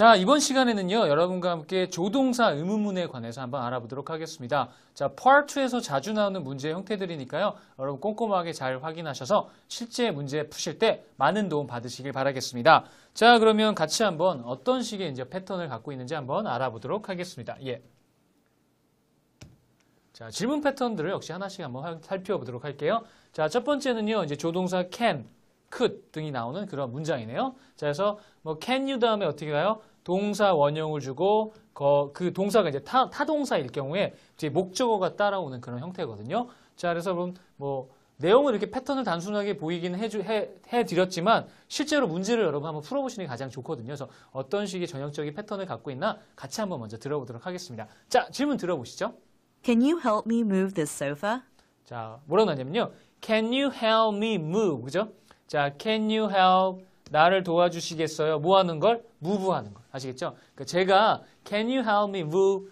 자, 이번 시간에는요, 여러분과 함께 조동사 의문문에 관해서 한번 알아보도록 하겠습니다. 자, Part2에서 자주 나오는 문제의 형태들이니까요, 여러분 꼼꼼하게 잘 확인하셔서 실제 문제 푸실 때 많은 도움 받으시길 바라겠습니다. 자, 그러면 같이 한번 어떤 식의 이제 패턴을 갖고 있는지 한번 알아보도록 하겠습니다. 예. 자, 질문 패턴들을 역시 하나씩 한번 살펴보도록 할게요. 자, 첫 번째는요, 이제 조동사 can, could 등이 나오는 그런 문장이네요. 자, 그래서 뭐 can you 다음에 어떻게 가요? 동사 원형을 주고 그 동사가 이제 타, 동사일 경우에 이제 목적어가 따라오는 그런 형태거든요. 자, 그래서 그럼 뭐내용을 이렇게 패턴을 단순하게 보이긴 해주, 해, 해드렸지만 실제로 문제를 여러분 한번 풀어보시는 게 가장 좋거든요. 그래서 어떤 식의 전형적인 패턴을 갖고 있나 같이 한번 먼저 들어보도록 하겠습니다. 자, 질문 들어보시죠. Can you help me move this sofa? 자, 뭐라고 하냐면요. Can you help me move? 그죠? 자, can you help 나를 도와주시겠어요? 뭐 하는 걸? 무브하는 걸. 아시겠죠? 그러니까 제가 can you help me move